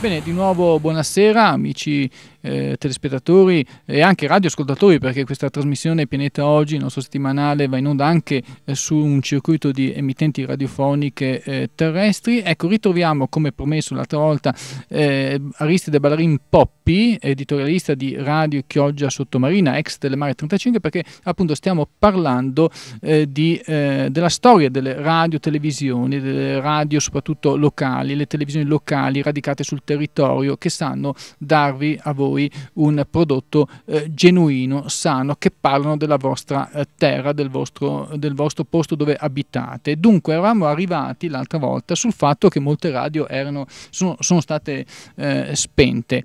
Bene, di nuovo buonasera amici eh, telespettatori e anche radioascoltatori perché questa trasmissione Pianeta Oggi, il nostro settimanale, va in onda anche eh, su un circuito di emittenti radiofoniche eh, terrestri. Ecco, ritroviamo come promesso l'altra volta eh, Aristide Ballarin Poppi, editorialista di Radio Chioggia Sottomarina, ex Telemare 35, perché appunto stiamo parlando eh, di, eh, della storia delle radio, televisioni, delle radio soprattutto locali, le televisioni locali radicate sul territorio che sanno darvi a voi voi un prodotto eh, genuino, sano, che parlano della vostra eh, terra, del vostro, del vostro posto dove abitate. Dunque eravamo arrivati l'altra volta sul fatto che molte radio erano, sono, sono state eh, spente.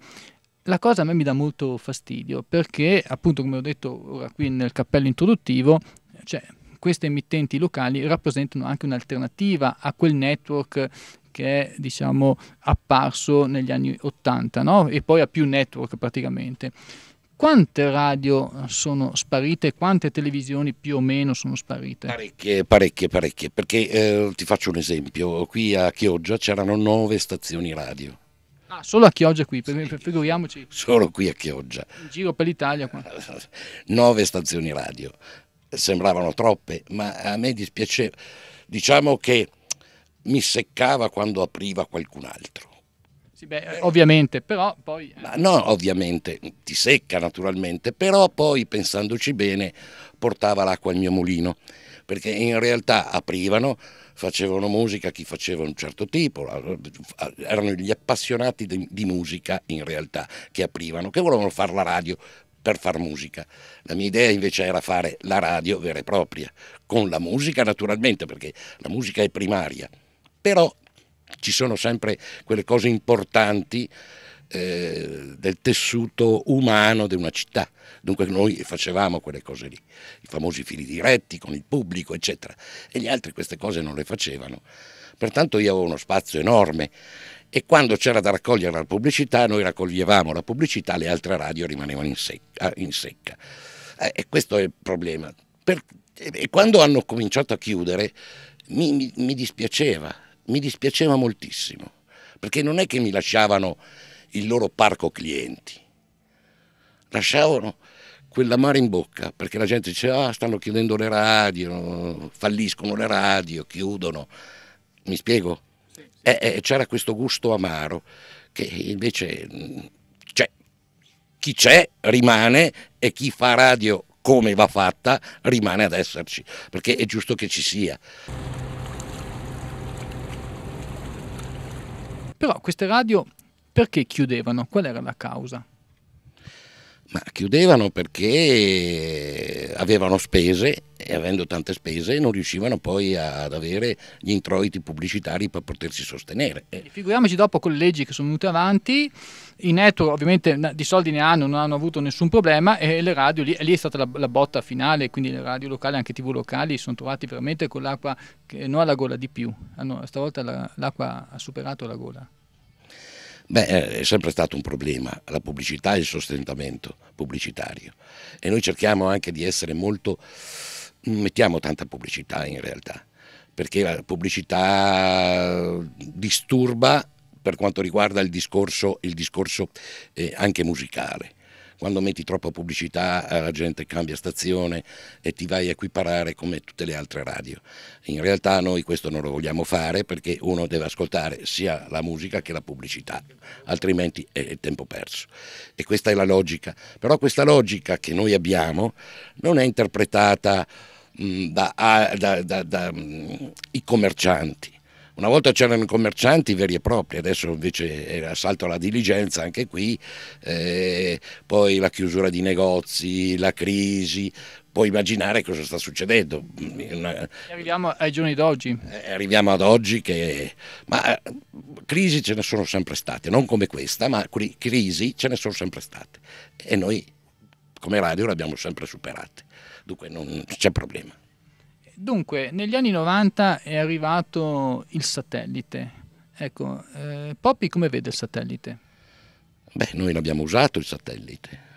La cosa a me mi dà molto fastidio perché, appunto, come ho detto ora qui nel cappello introduttivo, cioè, queste emittenti locali rappresentano anche un'alternativa a quel network che è diciamo, apparso negli anni 80 no? e poi ha più network praticamente. Quante radio sono sparite? Quante televisioni più o meno sono sparite? Parecchie, parecchie, parecchie. Perché eh, ti faccio un esempio: qui a Chioggia c'erano nove stazioni radio. Ah, solo a Chioggia qui, sì, figuriamoci. Solo qui a Chioggia. In giro per l'Italia. Qua. Nove stazioni radio. Sembravano troppe, ma a me dispiaceva. Diciamo che mi seccava quando apriva qualcun altro. Sì, beh, eh, ovviamente, però poi... Eh. Ma no, ovviamente, ti secca naturalmente, però poi, pensandoci bene, portava l'acqua al mio mulino, perché in realtà aprivano, facevano musica chi faceva un certo tipo, erano gli appassionati di, di musica in realtà che aprivano, che volevano fare la radio per far musica. La mia idea invece era fare la radio vera e propria, con la musica naturalmente, perché la musica è primaria però ci sono sempre quelle cose importanti eh, del tessuto umano di una città. Dunque noi facevamo quelle cose lì, i famosi fili diretti con il pubblico, eccetera, e gli altri queste cose non le facevano. Pertanto io avevo uno spazio enorme e quando c'era da raccogliere la pubblicità noi raccoglievamo la pubblicità, le altre radio rimanevano in secca. Ah, in secca. Eh, e questo è il problema. Per, e quando hanno cominciato a chiudere mi, mi, mi dispiaceva mi dispiaceva moltissimo, perché non è che mi lasciavano il loro parco clienti, lasciavano quella in bocca, perché la gente diceva ah, stanno chiudendo le radio, falliscono le radio, chiudono, mi spiego? Sì, sì. E, eh, e eh, c'era questo gusto amaro che invece c'è, cioè, chi c'è rimane e chi fa radio come va fatta rimane ad esserci, perché è giusto che ci sia. Però queste radio perché chiudevano? Qual era la causa? Ma chiudevano perché avevano spese e avendo tante spese non riuscivano poi ad avere gli introiti pubblicitari per potersi sostenere. Eh. Figuriamoci dopo con le leggi che sono venute avanti, i network ovviamente di soldi ne hanno, non hanno avuto nessun problema e le radio, lì, lì è stata la, la, botta finale, quindi le radio locali, anche tv locali, sono trovati veramente con l'acqua che non ha la gola di più, hanno, stavolta la, l'acqua ha superato la gola. Beh, eh, è sempre stato un problema la pubblicità e il sostentamento pubblicitario e noi cerchiamo anche di essere molto, mm, mettiamo tanta pubblicità in realtà, perché la pubblicità disturba per quanto riguarda il discorso, il discorso eh, anche musicale quando metti troppa pubblicità eh, la gente cambia stazione e ti vai a equiparare come tutte le altre radio. In realtà noi questo non lo vogliamo fare perché uno deve ascoltare sia la musica che la pubblicità, altrimenti è tempo perso. E questa è la logica. Però questa logica che noi abbiamo non è interpretata mm, dai da, da, da, mm, commercianti una volta c'erano i commercianti veri e propri, adesso invece è assalto alla diligenza anche qui, eh, poi la chiusura di negozi, la crisi, puoi immaginare cosa sta succedendo. Mm, arriviamo ai giorni d'oggi. Eh, arriviamo ad oggi che... Ma eh, crisi ce ne sono sempre state, non come questa, ma crisi ce ne sono sempre state. E noi come radio le abbiamo sempre superate. Dunque non c'è problema. Dunque, negli anni 90 è arrivato il satellite. Ecco, eh, Poppy come vede il satellite? Beh, noi l'abbiamo usato il satellite.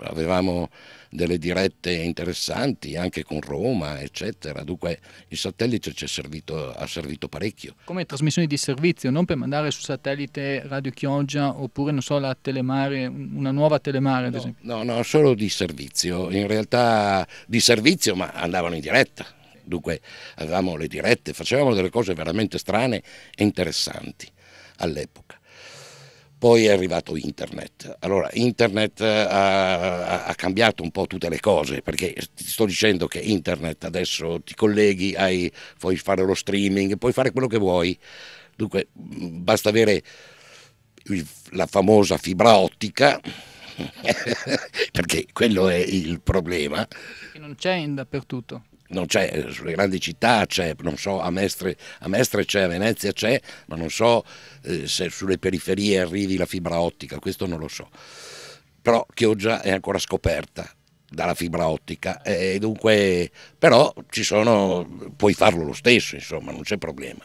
Avevamo delle dirette interessanti anche con Roma, eccetera. Dunque il satellite ci è servito, ha servito parecchio. Come trasmissioni di servizio, non per mandare su satellite Radio Chioggia oppure, non so, la telemare, una nuova telemare, ad no, esempio? No, no, solo di servizio. In realtà di servizio, ma andavano in diretta Dunque avevamo le dirette, facevamo delle cose veramente strane e interessanti all'epoca. Poi è arrivato internet. Allora, internet eh, ha, ha, cambiato un po' tutte le cose, perché ti sto dicendo che internet adesso ti colleghi, hai, puoi fare lo streaming, puoi fare quello che vuoi. Dunque, mm, basta avere il, la famosa fibra ottica, perché quello è il problema. Non c'è dappertutto non c'è, eh, sulle grandi città c'è, non so, a Mestre, a Mestre c'è, a Venezia c'è, ma non so eh, se sulle periferie arrivi la fibra ottica, questo non lo so. Però Chioggia è ancora scoperta dalla fibra ottica e dunque, però ci sono, puoi farlo lo stesso, insomma, non c'è problema.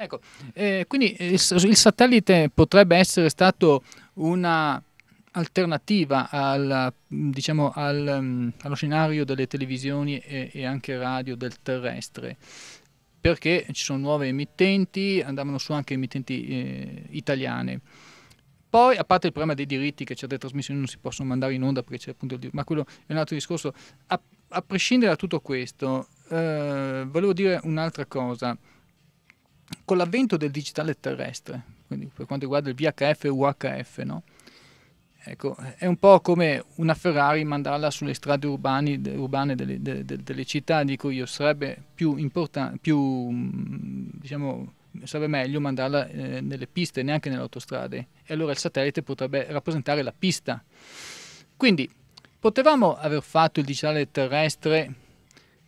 Ecco, eh, quindi il, il satellite potrebbe essere stato una alternativa al, diciamo, al, mm, allo scenario delle televisioni e, e, anche radio del terrestre perché ci sono nuove emittenti, andavano su anche emittenti eh, italiane. Poi, a parte il problema dei diritti, che certe trasmissioni non si possono mandare in onda perché c'è appunto il ma quello è un altro discorso. A, a prescindere da tutto questo, eh, volevo dire un'altra cosa. Con l'avvento del digitale terrestre, quindi per quanto riguarda il VHF e UHF, no? Ecco, è un po' come una Ferrari mandarla sulle strade urbani, urbane delle, de, de, delle, città, dico io, sarebbe più importante, più mm, diciamo, sarebbe meglio mandarla eh, nelle piste, neanche nelle autostrade. E allora il satellite potrebbe rappresentare la pista. Quindi potevamo aver fatto il digitale terrestre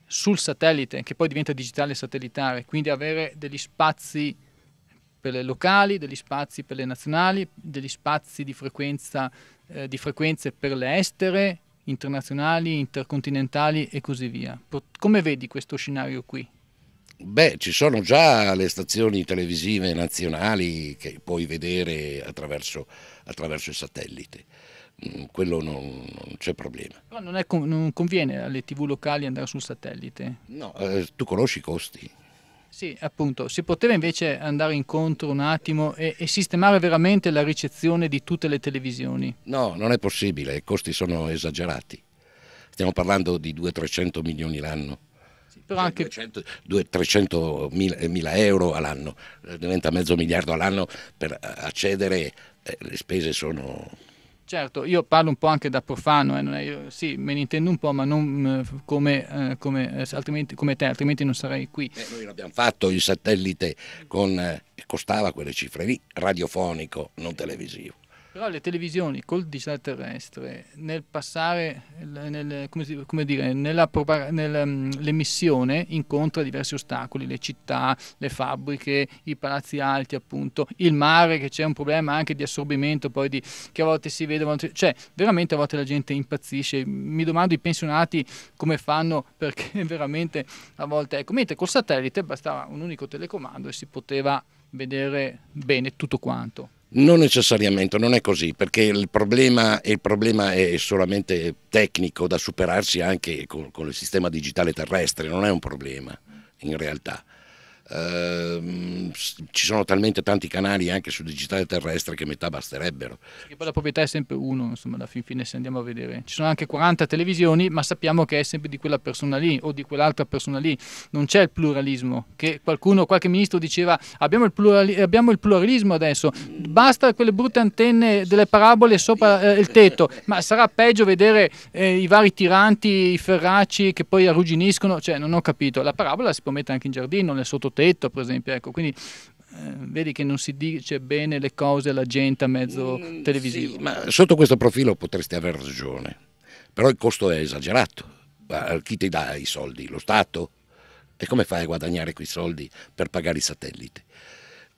sul satellite, che poi diventa digitale satellitare, quindi avere degli spazi per le locali, degli spazi per le nazionali, degli spazi di, frequenza, eh, di frequenze per le estere, internazionali, intercontinentali e così via. Come vedi questo scenario qui? Beh, ci sono già le stazioni televisive nazionali che puoi vedere attraverso, attraverso il satellite. Mm, quello non, non c'è problema. Però non, è, non, conviene alle tv locali andare sul satellite? No, eh, tu conosci i costi. Sì, appunto, si poteva invece andare incontro un attimo e, e, sistemare veramente la ricezione di tutte le televisioni? No, non è possibile, i costi sono esagerati. Stiamo parlando di 200-300 milioni l'anno. Sì, però anche... 200, 300 mila, mila euro all'anno, eh, diventa mezzo miliardo all'anno per accedere, eh, le spese sono Certo, io parlo un po' anche da profano, eh, io, sì, me ne intendo un po', ma non eh, come, eh, come, eh, come, te, altrimenti non sarei qui. Eh, noi l'abbiamo fatto il satellite con, eh, costava quelle cifre lì, radiofonico, non televisivo. Però le televisioni col digitale terrestre, nel passare, nel, come, come dire, nell'emissione nel, mm, incontra diversi ostacoli, le città, le fabbriche, i palazzi alti appunto, il mare che c'è un problema anche di assorbimento poi di, che a volte si vede, volte, cioè veramente a volte la gente impazzisce, mi domando i pensionati come fanno perché veramente a volte, ecco, mentre col satellite bastava un unico telecomando e si poteva vedere bene tutto quanto. Non necessariamente, non è così, perché il problema, il problema è solamente tecnico da superarsi anche con, con il sistema digitale terrestre, non è un problema in realtà. Ehm, ci sono talmente tanti canali anche sul digitale terrestre che metà basterebbero. E poi la proprietà è sempre uno, insomma, alla fin fine se andiamo a vedere. Ci sono anche 40 televisioni, ma sappiamo che è sempre di quella persona lì o di quell'altra persona lì, non c'è il pluralismo, che qualcuno, qualche ministro diceva abbiamo il, plurali- abbiamo il pluralismo adesso, basta quelle brutte antenne delle parabole sopra eh, il tetto, ma sarà peggio vedere eh, i vari tiranti, i ferracci che poi arrugginiscono, cioè non ho capito, la parabola si può mettere anche in giardino, nel sottotetto rossetto, per esempio. Ecco, quindi eh, vedi che non si dice bene le cose alla gente a mezzo mm, televisivo. Sì, ma sotto questo profilo potresti aver ragione, però il costo è esagerato. Ma eh, chi ti dà i soldi? Lo Stato? E come fai a guadagnare quei soldi per pagare i satelliti?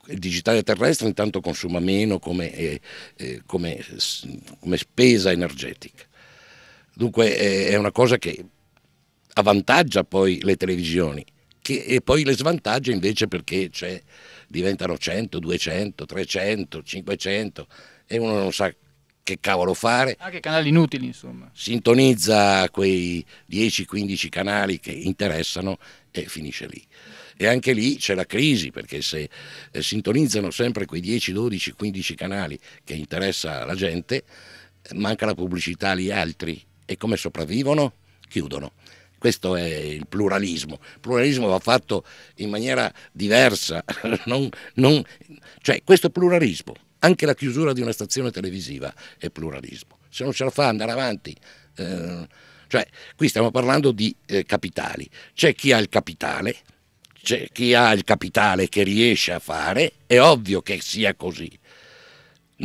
il digitale terrestre intanto consuma meno come, eh, eh come, come, spesa energetica. Dunque eh, è una cosa che avvantaggia poi le televisioni, che, e poi le svantaggia invece perché cioè, diventano 100, 200, 300, 500 e uno non sa che cavolo fare. Anche ah, canali inutili insomma. Sintonizza quei 10-15 canali che interessano e finisce lì. E anche lì c'è la crisi perché se eh, sintonizzano sempre quei 10, 12, 15 canali che interessa la gente, manca la pubblicità agli altri e come sopravvivono? Chiudono. Questo è il pluralismo. Il pluralismo va fatto in maniera diversa, non, non, cioè questo è pluralismo. Anche la chiusura di una stazione televisiva è pluralismo. Se non ce la fa andare avanti. Eh, cioè, qui stiamo parlando di eh, capitali. C'è chi ha il capitale, c'è chi ha il capitale che riesce a fare, è ovvio che sia così.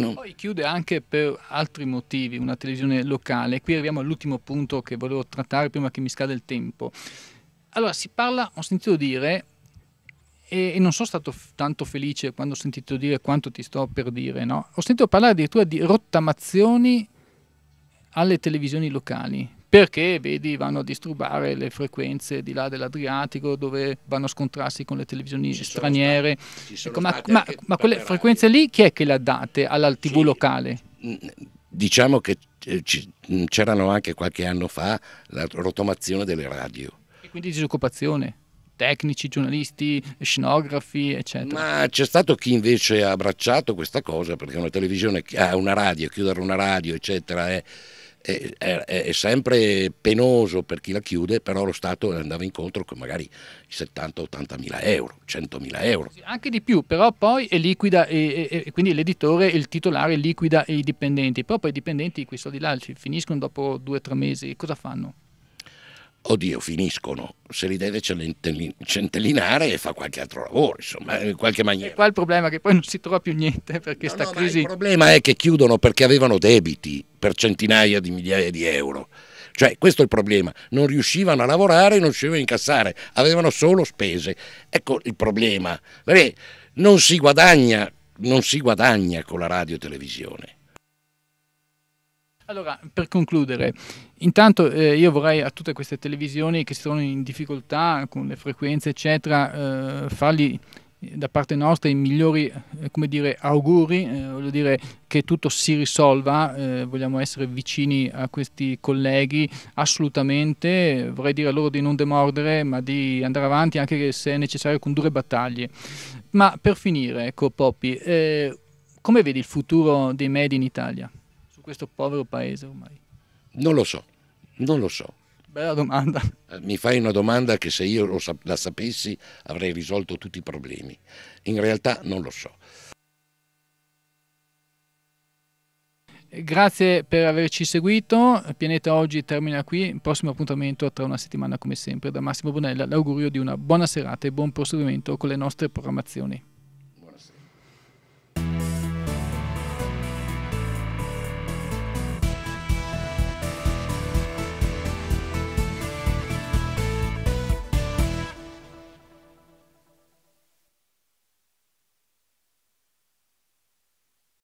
No. Poi chiude anche per altri motivi una televisione locale. Qui arriviamo all'ultimo punto che volevo trattare prima che mi scada il tempo. Allora, si parla, ho sentito dire, e, e non sono stato f- tanto felice quando ho sentito dire quanto ti sto per dire, no? Ho sentito parlare addirittura di rottamazioni alle televisioni locali perché vedi vanno a disturbare le frequenze di là dell'Adriatico dove vanno a scontrarsi con le televisioni ci straniere. Stati, ecco, ma, ma, ma quelle frequenze lì chi è che le ha date alla TV sì. locale? Diciamo che eh, c'erano anche qualche anno fa la rotomazione delle radio. E quindi disoccupazione? tecnici, giornalisti, scenografi, eccetera. Ma c'è stato chi invece ha abbracciato questa cosa perché una televisione, ah, una radio, chiudere una radio, eccetera, è è, è, è, sempre penoso per chi la chiude, però lo Stato andava incontro con magari 70-80 mila euro, 100 mila euro. Anche di più, però poi è liquida, e, e, quindi l'editore, il titolare liquida i dipendenti, però poi i dipendenti quei soldi là finiscono dopo due o tre mesi, cosa fanno? oddio, finiscono. Se li deve centellinare e fa qualche altro lavoro, insomma, in eh, qualche maniera. E qua il problema è che poi non si trova più niente perché no, sta no, crisi... Il problema è che chiudono perché avevano debiti per centinaia di migliaia di euro. Cioè, questo è il problema. Non riuscivano a lavorare, non riuscivano a incassare, avevano solo spese. Ecco il problema. non si guadagna, non si guadagna con la radio e televisione allora, per concludere, intanto eh, io vorrei a tutte queste televisioni che sono in difficoltà con le frequenze, eccetera, eh, fargli eh, da parte nostra i migliori eh, dire, auguri, eh, voglio dire che tutto si risolva, eh, vogliamo essere vicini a questi colleghi assolutamente, vorrei dire a loro di non demordere ma di andare avanti anche se è necessario con dure battaglie. Ma per finire, ecco Poppi, eh, come vedi il futuro dei media in Italia? questo povero paese ormai? Non lo so, non lo so. Bella domanda. Eh, mi fai una domanda che se io la sapessi avrei risolto tutti i problemi. In realtà non lo so. Eh, grazie per averci seguito. Pianeta Oggi termina qui. Prossimo appuntamento tra una settimana come sempre da Massimo Bonella. L'augurio di una buona serata e buon proseguimento con le nostre programmazioni.